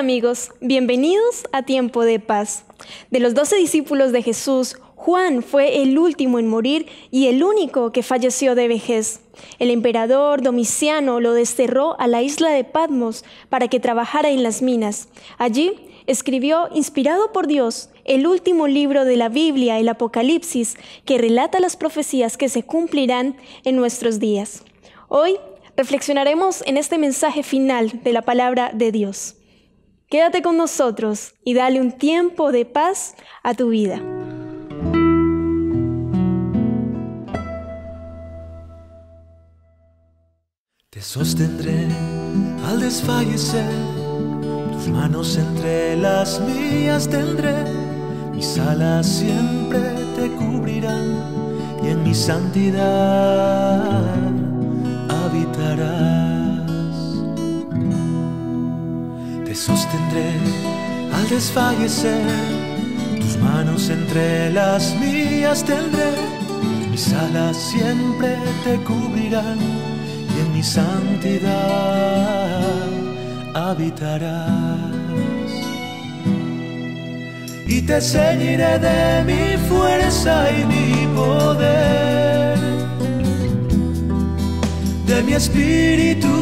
amigos, bienvenidos a Tiempo de Paz. De los doce discípulos de Jesús, Juan fue el último en morir y el único que falleció de vejez. El emperador Domiciano lo desterró a la isla de Patmos para que trabajara en las minas. Allí escribió, inspirado por Dios, el último libro de la Biblia, el Apocalipsis, que relata las profecías que se cumplirán en nuestros días. Hoy reflexionaremos en este mensaje final de la palabra de Dios. Quédate con nosotros y dale un tiempo de paz a tu vida. Te sostendré al desfallecer, tus manos entre las mías tendré, mis alas siempre te cubrirán y en mi santidad habitarás. sostendré al desfallecer. Tus manos entre las mías tendré. Mis alas siempre te cubrirán y en mi santidad habitarás. Y te ceñiré de mi fuerza y mi poder, de mi espíritu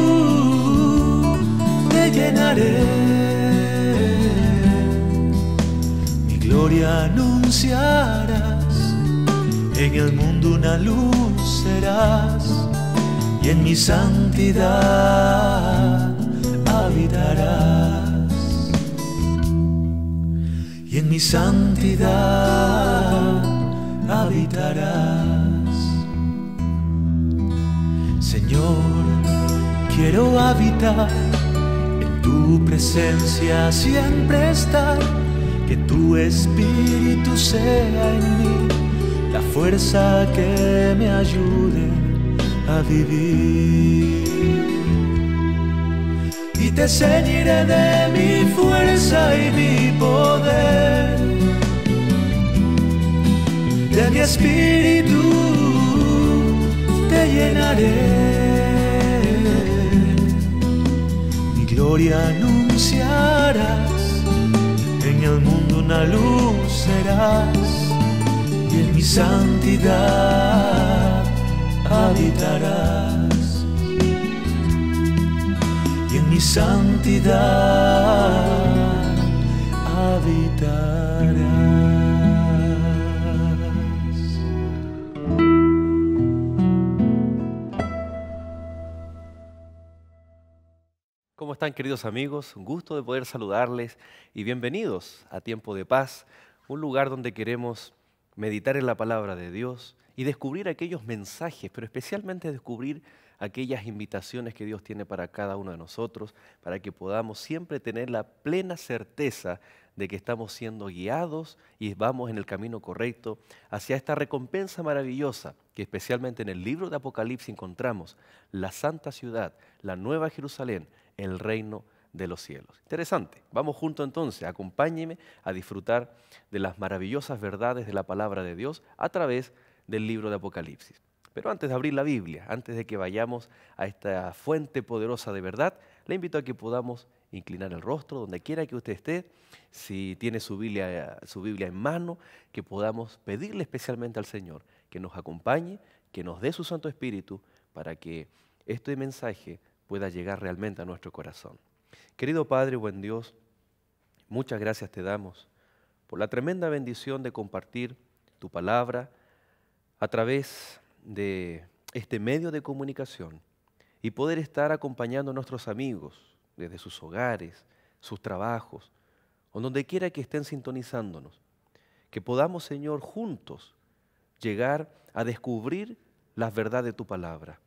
te llenaré. gloria anunciarás, en el mundo una luz serás y en mi santidad habitarás. Y en mi santidad habitarás. Señor, quiero habitar en tu presencia siempre estar que tu espíritu sea en mí la fuerza que me ayude a vivir. Y te ceñiré de mi fuerza y mi poder, de mi espíritu te llenaré. Mi gloria anunciarás en el mundo la luz serás y en mi santidad habitarás. Y en mi santidad habitarás. están queridos amigos? Un gusto de poder saludarles y bienvenidos a Tiempo de Paz, un lugar donde queremos meditar en la palabra de Dios y descubrir aquellos mensajes, pero especialmente descubrir aquellas invitaciones que Dios tiene para cada uno de nosotros, para que podamos siempre tener la plena certeza de que estamos siendo guiados y vamos en el camino correcto hacia esta recompensa maravillosa que especialmente en el libro de Apocalipsis encontramos, la santa ciudad, la nueva Jerusalén, el reino de los cielos. Interesante. Vamos juntos entonces, acompáñeme a disfrutar de las maravillosas verdades de la palabra de Dios a través del libro de Apocalipsis. Pero antes de abrir la Biblia, antes de que vayamos a esta fuente poderosa de verdad, le invito a que podamos inclinar el rostro, donde quiera que usted esté, si tiene su Biblia, su Biblia en mano, que podamos pedirle especialmente al Señor que nos acompañe, que nos dé su Santo Espíritu, para que este mensaje pueda llegar realmente a nuestro corazón. Querido Padre, buen Dios, muchas gracias te damos por la tremenda bendición de compartir tu palabra a través de este medio de comunicación y poder estar acompañando a nuestros amigos desde sus hogares, sus trabajos o donde quiera que estén sintonizándonos. Que podamos, Señor, juntos llegar a descubrir las verdades de tu palabra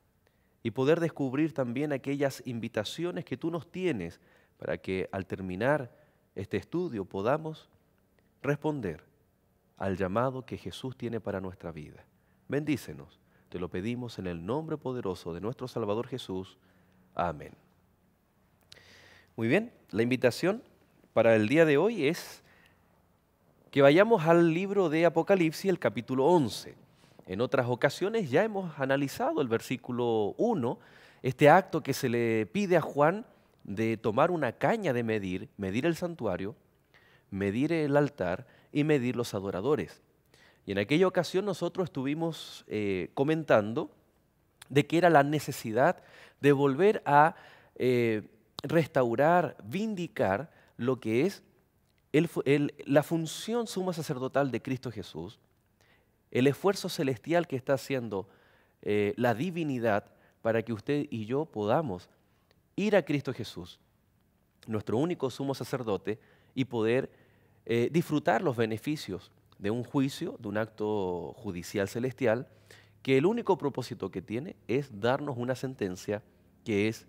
y poder descubrir también aquellas invitaciones que tú nos tienes para que al terminar este estudio podamos responder al llamado que Jesús tiene para nuestra vida. Bendícenos, te lo pedimos en el nombre poderoso de nuestro Salvador Jesús. Amén. Muy bien, la invitación para el día de hoy es que vayamos al libro de Apocalipsis, el capítulo 11. En otras ocasiones ya hemos analizado el versículo 1, este acto que se le pide a Juan de tomar una caña de medir, medir el santuario, medir el altar y medir los adoradores. Y en aquella ocasión nosotros estuvimos eh, comentando de que era la necesidad de volver a eh, restaurar, vindicar lo que es la función suma sacerdotal de Cristo Jesús, el esfuerzo celestial que está haciendo eh, la divinidad para que usted y yo podamos ir a Cristo Jesús, nuestro único sumo sacerdote, y poder eh, disfrutar los beneficios de un juicio, de un acto judicial celestial, que el único propósito que tiene es darnos una sentencia que es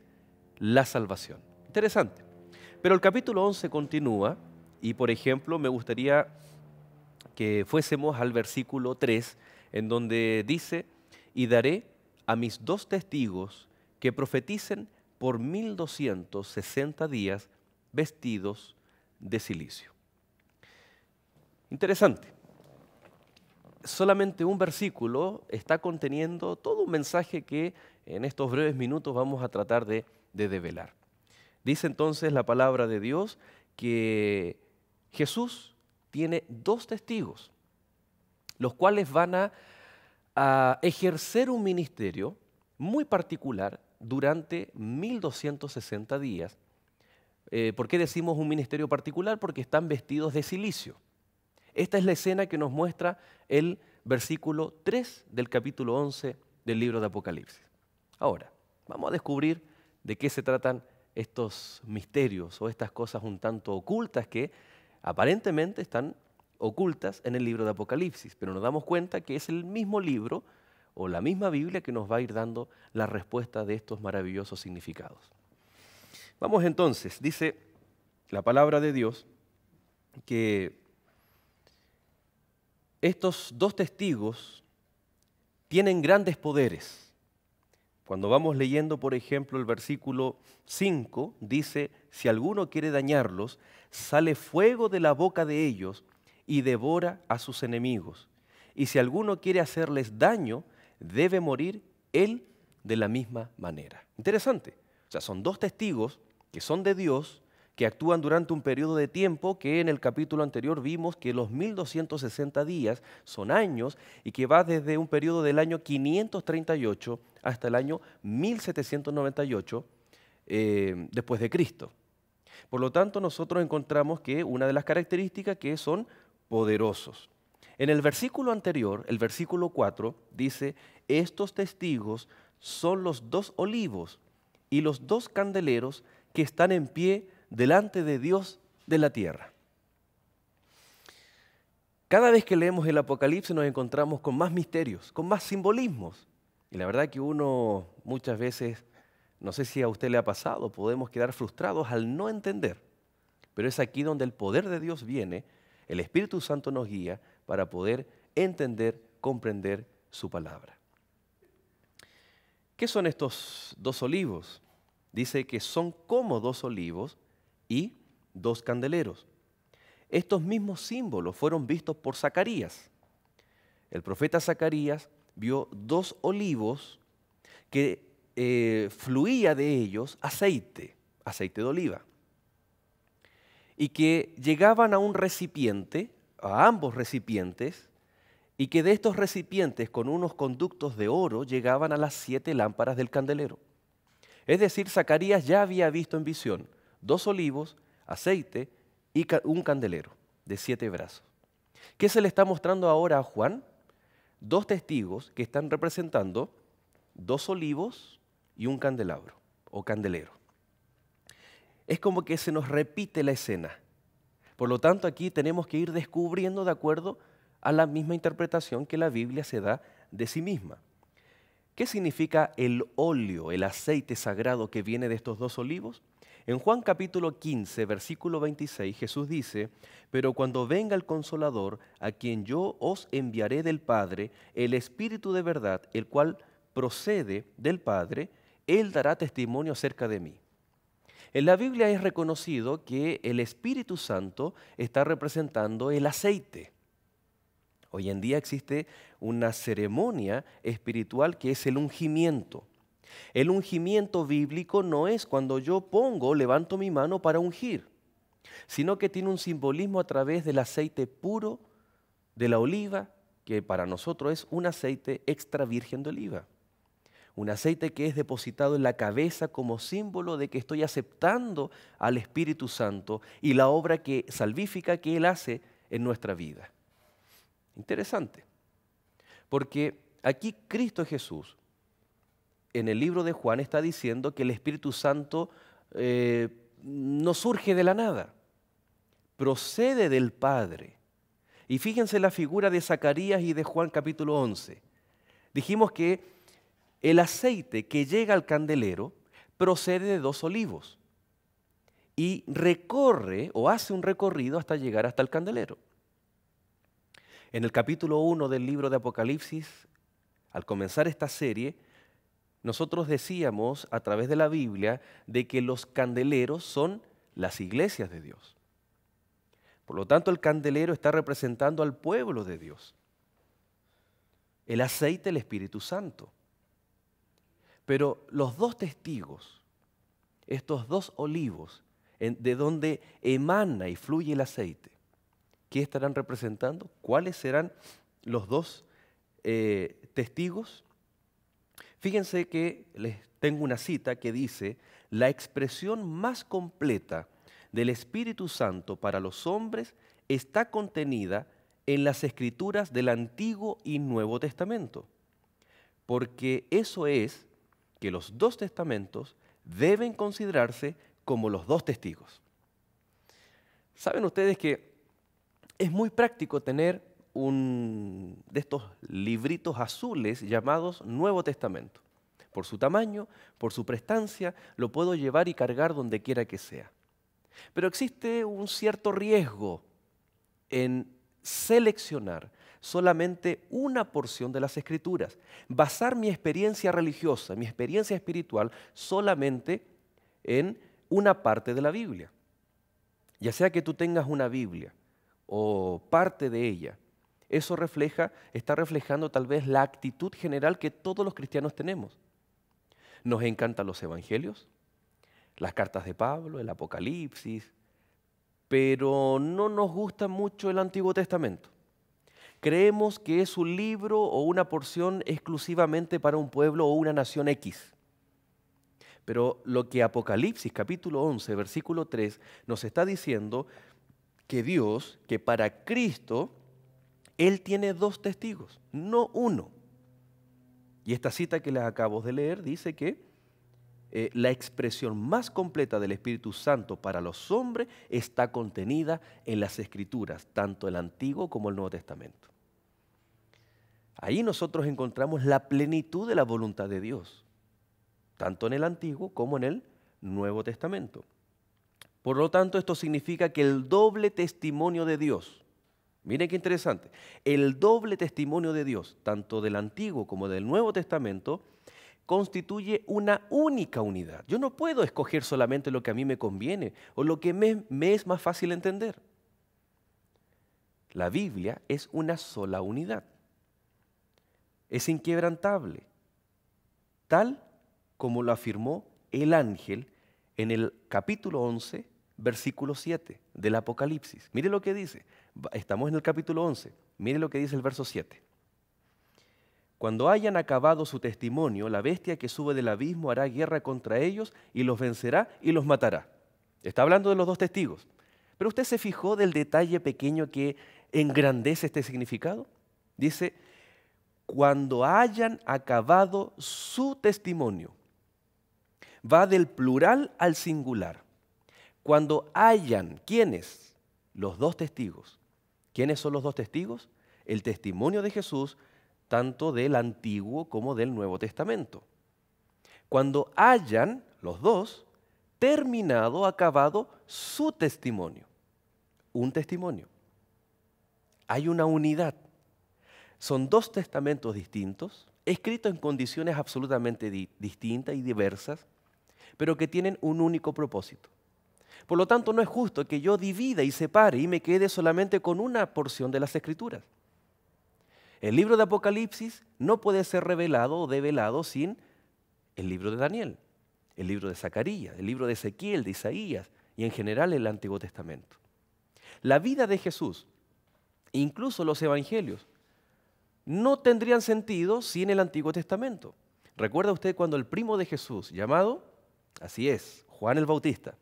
la salvación. Interesante. Pero el capítulo 11 continúa y, por ejemplo, me gustaría que fuésemos al versículo 3, en donde dice, y daré a mis dos testigos que profeticen por 1260 días vestidos de silicio. Interesante. Solamente un versículo está conteniendo todo un mensaje que en estos breves minutos vamos a tratar de, de develar. Dice entonces la palabra de Dios que Jesús tiene dos testigos, los cuales van a, ejercer un ministerio muy particular durante 1260 días. Eh, ¿Por qué decimos un ministerio particular? Porque están vestidos de silicio. Esta es la escena que nos muestra el versículo 3 del capítulo 11 del libro de Apocalipsis. Ahora, vamos a descubrir de qué se tratan estos misterios o estas cosas un tanto ocultas que aparentemente están ocultas en el libro de Apocalipsis, pero nos damos cuenta que es el mismo libro o la misma Biblia que nos va a ir dando la respuesta de estos maravillosos significados. Vamos entonces, dice la palabra de Dios que estos dos testigos tienen grandes poderes. Cuando vamos leyendo, por ejemplo, el versículo 5, dice, si alguno quiere dañarlos, sale fuego de la boca de ellos y devora a sus enemigos. Y si alguno quiere hacerles daño, debe morir él de la misma manera. Interesante. O sea, son dos testigos que son de Dios, que actúan durante un periodo de tiempo que en el capítulo anterior vimos que los 1260 días son años y que va desde un periodo del año 538 hasta el año 1798 eh, después de Cristo. Por lo tanto, nosotros encontramos que una de las características que son poderosos. En el versículo anterior, el versículo 4, dice, estos testigos son los dos olivos y los dos candeleros que están en pie delante de Dios de la tierra. Cada vez que leemos el Apocalipsis nos encontramos con más misterios, con más simbolismos. Y la verdad que uno muchas veces no sé si a usted le ha pasado, podemos quedar frustrados al no entender, pero es aquí donde el poder de Dios viene, el Espíritu Santo nos guía para poder entender, comprender su palabra. ¿Qué son estos dos olivos? Dice que son como dos olivos y dos candeleros. Estos mismos símbolos fueron vistos por Zacarías. El profeta Zacarías vio dos olivos que eh, fluía de ellos aceite, aceite de oliva, y que llegaban a un recipiente, a ambos recipientes, y que de estos recipientes con unos conductos de oro llegaban a las siete lámparas del candelero. Es decir, Zacarías ya había visto en visión dos olivos, aceite y un candelero de siete brazos. ¿Qué se le está mostrando ahora a Juan? Dos testigos que están representando dos olivos, y un candelabro o candelero. Es como que se nos repite la escena. Por lo tanto, aquí tenemos que ir descubriendo de acuerdo a la misma interpretación que la Biblia se da de sí misma. ¿Qué significa el óleo, el aceite sagrado que viene de estos dos olivos? En Juan capítulo 15, versículo 26, Jesús dice, Pero cuando venga el consolador, a quien yo os enviaré del Padre, el Espíritu de verdad, el cual procede del Padre, él dará testimonio acerca de mí. En la Biblia es reconocido que el Espíritu Santo está representando el aceite. Hoy en día existe una ceremonia espiritual que es el ungimiento. El ungimiento bíblico no es cuando yo pongo, levanto mi mano para ungir, sino que tiene un simbolismo a través del aceite puro de la oliva, que para nosotros es un aceite extra virgen de oliva. Un aceite que es depositado en la cabeza como símbolo de que estoy aceptando al Espíritu Santo y la obra que salvífica que Él hace en nuestra vida. Interesante. Porque aquí Cristo Jesús, en el libro de Juan, está diciendo que el Espíritu Santo eh, no surge de la nada, procede del Padre. Y fíjense la figura de Zacarías y de Juan capítulo 11. Dijimos que el aceite que llega al candelero procede de dos olivos y recorre o hace un recorrido hasta llegar hasta el candelero. En el capítulo 1 del libro de Apocalipsis, al comenzar esta serie, nosotros decíamos a través de la Biblia de que los candeleros son las iglesias de Dios. Por lo tanto, el candelero está representando al pueblo de Dios. El aceite, el Espíritu Santo. Pero los dos testigos, estos dos olivos, de donde emana y fluye el aceite, ¿qué estarán representando? ¿Cuáles serán los dos eh, testigos? Fíjense que les tengo una cita que dice, la expresión más completa del Espíritu Santo para los hombres está contenida en las escrituras del Antiguo y Nuevo Testamento, porque eso es que los dos testamentos deben considerarse como los dos testigos. Saben ustedes que es muy práctico tener un de estos libritos azules llamados Nuevo Testamento. Por su tamaño, por su prestancia, lo puedo llevar y cargar donde quiera que sea. Pero existe un cierto riesgo en seleccionar solamente una porción de las escrituras. Basar mi experiencia religiosa, mi experiencia espiritual, solamente en una parte de la Biblia. Ya sea que tú tengas una Biblia o parte de ella, eso refleja, está reflejando tal vez la actitud general que todos los cristianos tenemos. Nos encantan los evangelios, las cartas de Pablo, el Apocalipsis, pero no nos gusta mucho el Antiguo Testamento creemos que es un libro o una porción exclusivamente para un pueblo o una nación X. Pero lo que Apocalipsis capítulo 11, versículo 3 nos está diciendo, que Dios, que para Cristo, Él tiene dos testigos, no uno. Y esta cita que les acabo de leer dice que eh, la expresión más completa del Espíritu Santo para los hombres está contenida en las Escrituras, tanto el Antiguo como el Nuevo Testamento. Ahí nosotros encontramos la plenitud de la voluntad de Dios, tanto en el Antiguo como en el Nuevo Testamento. Por lo tanto, esto significa que el doble testimonio de Dios, miren qué interesante, el doble testimonio de Dios, tanto del Antiguo como del Nuevo Testamento, constituye una única unidad. Yo no puedo escoger solamente lo que a mí me conviene o lo que me, me es más fácil entender. La Biblia es una sola unidad es inquebrantable, tal como lo afirmó el ángel en el capítulo 11, versículo 7 del Apocalipsis. Mire lo que dice. Estamos en el capítulo 11. Mire lo que dice el verso 7. Cuando hayan acabado su testimonio, la bestia que sube del abismo hará guerra contra ellos y los vencerá y los matará. Está hablando de los dos testigos. Pero usted se fijó del detalle pequeño que engrandece este significado. Dice, cuando hayan acabado su testimonio. Va del plural al singular. Cuando hayan, ¿quiénes? Los dos testigos. ¿Quiénes son los dos testigos? El testimonio de Jesús, tanto del Antiguo como del Nuevo Testamento. Cuando hayan, los dos, terminado, acabado su testimonio. Un testimonio. Hay una unidad son dos testamentos distintos, escritos en condiciones absolutamente distintas y diversas, pero que tienen un único propósito. Por lo tanto, no es justo que yo divida y separe y me quede solamente con una porción de las escrituras. El libro de Apocalipsis no puede ser revelado o develado sin el libro de Daniel, el libro de Zacarías, el libro de Ezequiel, de Isaías y en general el Antiguo Testamento. La vida de Jesús, incluso los evangelios, no tendrían sentido sin el Antiguo Testamento. ¿Recuerda usted cuando el primo de Jesús, llamado, así es, Juan el Bautista,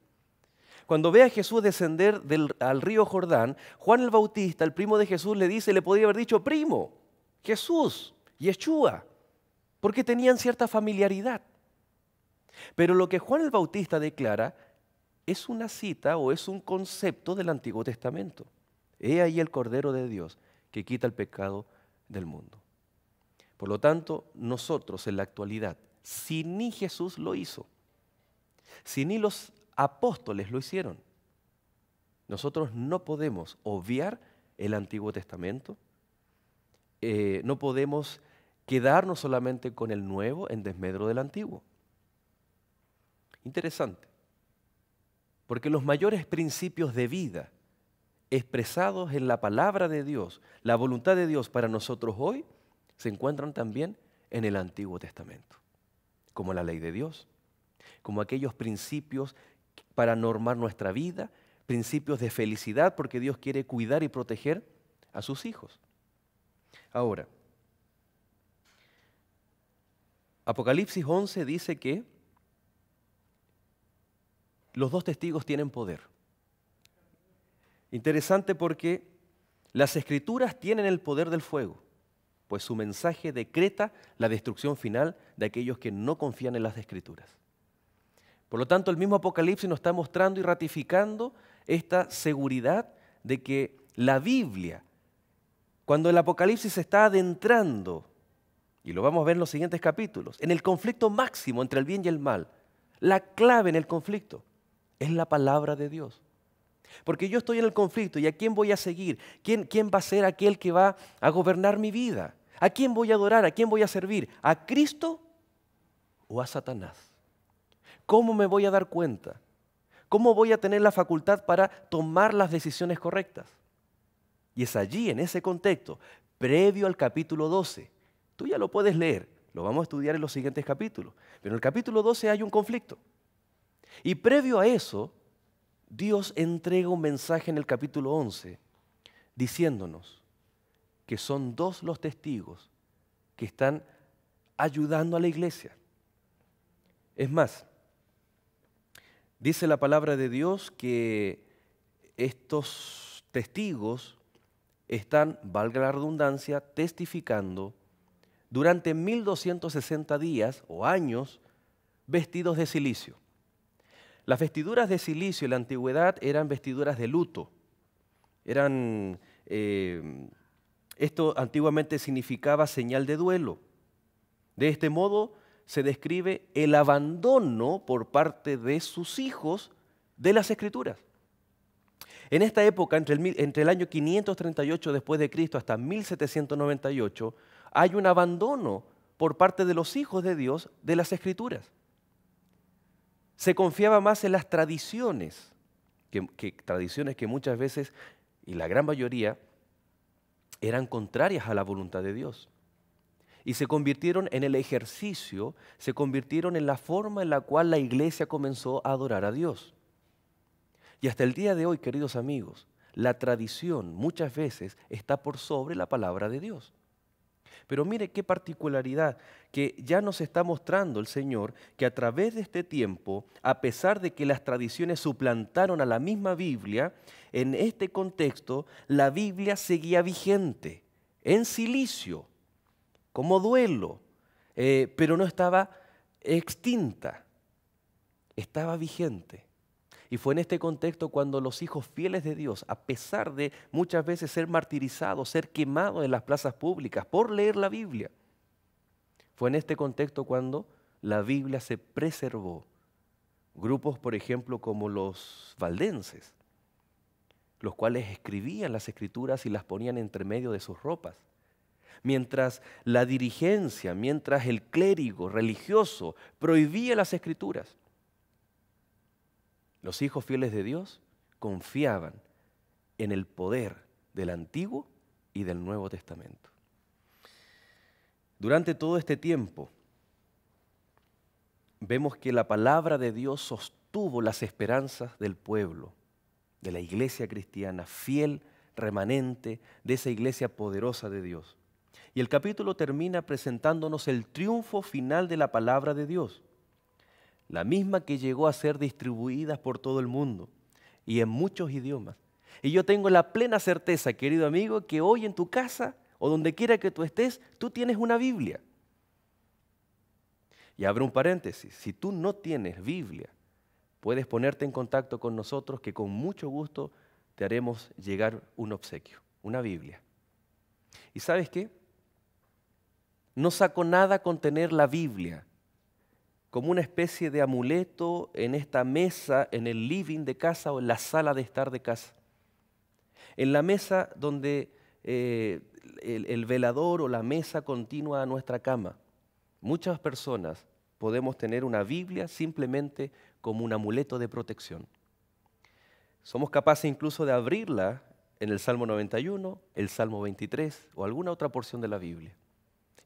cuando ve a Jesús descender al río Jordán, Juan el Bautista, el primo de Jesús, le dice, le podría haber dicho, primo, Jesús, Yeshua, porque tenían cierta familiaridad. Pero lo que Juan el Bautista declara es una cita o es un concepto del Antiguo Testamento. He ahí el Cordero de Dios que quita el pecado del mundo. Por lo tanto, nosotros en la actualidad, si ni Jesús lo hizo, si ni los apóstoles lo hicieron, nosotros no podemos obviar el Antiguo Testamento, eh, no podemos quedarnos solamente con el nuevo en desmedro del antiguo. Interesante, porque los mayores principios de vida expresados en la palabra de Dios, la voluntad de Dios para nosotros hoy, se encuentran también en el Antiguo Testamento, como la ley de Dios, como aquellos principios para normar nuestra vida, principios de felicidad, porque Dios quiere cuidar y proteger a sus hijos. Ahora, Apocalipsis 11 dice que los dos testigos tienen poder. Interesante porque las escrituras tienen el poder del fuego, pues su mensaje decreta la destrucción final de aquellos que no confían en las escrituras. Por lo tanto, el mismo Apocalipsis nos está mostrando y ratificando esta seguridad de que la Biblia, cuando el Apocalipsis se está adentrando, y lo vamos a ver en los siguientes capítulos, en el conflicto máximo entre el bien y el mal, la clave en el conflicto es la palabra de Dios. Porque yo estoy en el conflicto y a quién voy a seguir, quién, quién va a ser aquel que va a gobernar mi vida, a quién voy a adorar, a quién voy a servir, a Cristo o a Satanás. ¿Cómo me voy a dar cuenta? ¿Cómo voy a tener la facultad para tomar las decisiones correctas? Y es allí, en ese contexto, previo al capítulo 12. Tú ya lo puedes leer, lo vamos a estudiar en los siguientes capítulos. Pero en el capítulo 12 hay un conflicto. Y previo a eso, Dios entrega un mensaje en el capítulo 11 diciéndonos que son dos los testigos que están ayudando a la iglesia. Es más, dice la palabra de Dios que estos testigos están, valga la redundancia, testificando durante 1260 días o años vestidos de silicio. Las vestiduras de silicio en la antigüedad eran vestiduras de luto. Eran, eh, esto antiguamente significaba señal de duelo. De este modo se describe el abandono por parte de sus hijos de las escrituras. En esta época, entre el, entre el año 538 después de Cristo hasta 1798, hay un abandono por parte de los hijos de Dios de las escrituras se confiaba más en las tradiciones, que, tradiciones que muchas veces, y la gran mayoría, eran contrarias a la voluntad de Dios. Y se convirtieron en el ejercicio, se convirtieron en la forma en la cual la iglesia comenzó a adorar a Dios. Y hasta el día de hoy, queridos amigos, la tradición muchas veces está por sobre la palabra de Dios. Pero mire qué particularidad que ya nos está mostrando el Señor que a través de este tiempo, a pesar de que las tradiciones suplantaron a la misma Biblia, en este contexto la Biblia seguía vigente, en silicio, como duelo, eh, pero no estaba extinta, estaba vigente. Y fue en este contexto cuando los hijos fieles de Dios, a pesar de muchas veces ser martirizados, ser quemados en las plazas públicas por leer la Biblia, fue en este contexto cuando la Biblia se preservó. Grupos, por ejemplo, como los valdenses, los cuales escribían las escrituras y las ponían entre medio de sus ropas. Mientras la dirigencia, mientras el clérigo religioso prohibía las escrituras, los hijos fieles de Dios confiaban en el poder del Antiguo y del Nuevo Testamento. Durante todo este tiempo, vemos que la palabra de Dios sostuvo las esperanzas del pueblo, de la iglesia cristiana, fiel, remanente, de esa iglesia poderosa de Dios. Y el capítulo termina presentándonos el triunfo final de la palabra de Dios la misma que llegó a ser distribuida por todo el mundo y en muchos idiomas. Y yo tengo la plena certeza, querido amigo, que hoy en tu casa o donde quiera que tú estés, tú tienes una Biblia. Y abro un paréntesis, si tú no tienes Biblia, puedes ponerte en contacto con nosotros que con mucho gusto te haremos llegar un obsequio, una Biblia. ¿Y sabes qué? No saco nada con tener la Biblia, como una especie de amuleto en esta mesa, en el living de casa o en la sala de estar de casa. En la mesa donde eh, el, velador o la mesa continua a nuestra cama. Muchas personas podemos tener una Biblia simplemente como un amuleto de protección. Somos capaces incluso de abrirla en el Salmo 91, el Salmo 23 o alguna otra porción de la Biblia.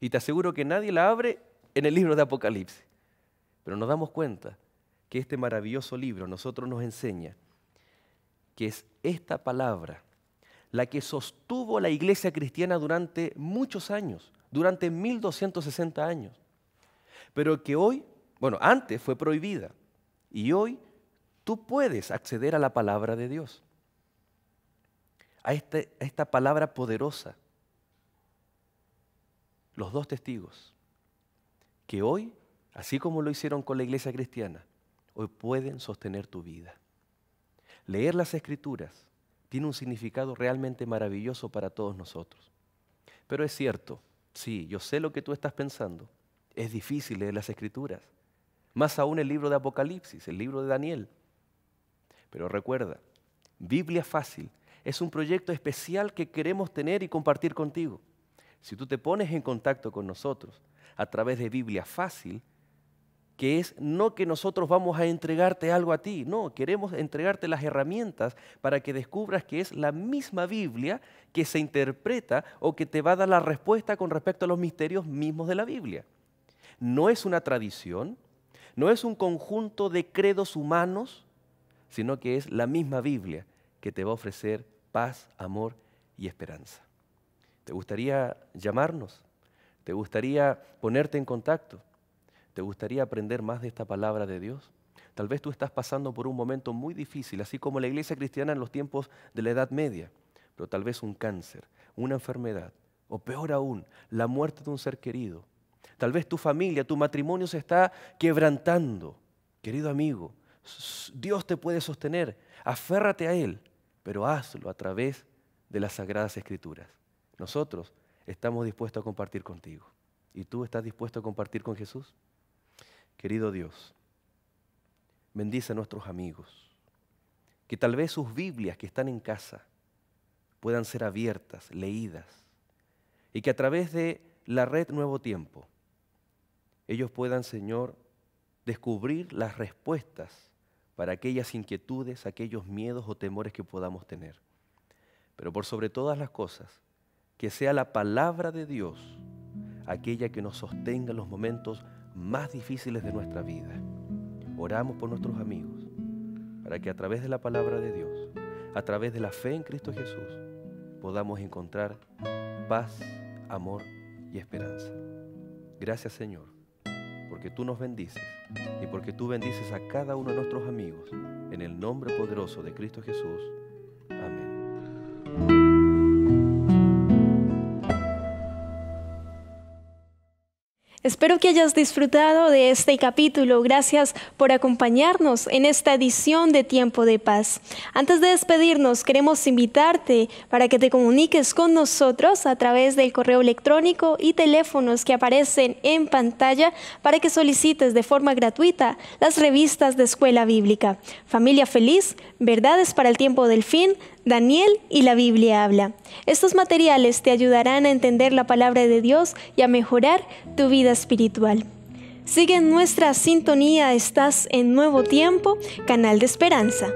Y te aseguro que nadie la abre en el libro de Apocalipsis. Pero nos damos cuenta que este maravilloso libro nosotros nos enseña que es esta palabra la que sostuvo la iglesia cristiana durante muchos años, durante 1260 años, pero que hoy, bueno, antes fue prohibida y hoy tú puedes acceder a la palabra de Dios, a, este, a esta palabra poderosa, los dos testigos, que hoy así como lo hicieron con la iglesia cristiana, hoy pueden sostener tu vida. Leer las escrituras tiene un significado realmente maravilloso para todos nosotros. Pero es cierto, sí, yo sé lo que tú estás pensando. Es difícil leer las escrituras. Más aún el libro de Apocalipsis, el libro de Daniel. Pero recuerda, Biblia Fácil es un proyecto especial que queremos tener y compartir contigo. Si tú te pones en contacto con nosotros a través de Biblia Fácil, que es no que nosotros vamos a entregarte algo a ti, no, queremos entregarte las herramientas para que descubras que es la misma Biblia que se interpreta o que te va a dar la respuesta con respecto a los misterios mismos de la Biblia. No es una tradición, no es un conjunto de credos humanos, sino que es la misma Biblia que te va a ofrecer paz, amor y esperanza. ¿Te gustaría llamarnos? ¿Te gustaría ponerte en contacto? ¿Te gustaría aprender más de esta palabra de Dios? Tal vez tú estás pasando por un momento muy difícil, así como la iglesia cristiana en los tiempos de la Edad Media, pero tal vez un cáncer, una enfermedad, o peor aún, la muerte de un ser querido. Tal vez tu familia, tu matrimonio se está quebrantando. Querido amigo, Dios te puede sostener, aférrate a Él, pero hazlo a través de las sagradas escrituras. Nosotros estamos dispuestos a compartir contigo. ¿Y tú estás dispuesto a compartir con Jesús? Querido Dios, bendice a nuestros amigos, que tal vez sus Biblias que están en casa puedan ser abiertas, leídas, y que a través de la red Nuevo Tiempo ellos puedan, Señor, descubrir las respuestas para aquellas inquietudes, aquellos miedos o temores que podamos tener. Pero por sobre todas las cosas, que sea la palabra de Dios aquella que nos sostenga en los momentos más difíciles de nuestra vida. Oramos por nuestros amigos, para que a través de la palabra de Dios, a través de la fe en Cristo Jesús, podamos encontrar paz, amor y esperanza. Gracias Señor, porque tú nos bendices y porque tú bendices a cada uno de nuestros amigos, en el nombre poderoso de Cristo Jesús. Espero que hayas disfrutado de este capítulo. Gracias por acompañarnos en esta edición de Tiempo de Paz. Antes de despedirnos, queremos invitarte para que te comuniques con nosotros a través del correo electrónico y teléfonos que aparecen en pantalla para que solicites de forma gratuita las revistas de Escuela Bíblica. Familia Feliz, Verdades para el Tiempo del Fin, Daniel y la Biblia habla. Estos materiales te ayudarán a entender la palabra de Dios y a mejorar tu vida espiritual. Sigue en nuestra sintonía, estás en Nuevo Tiempo, Canal de Esperanza.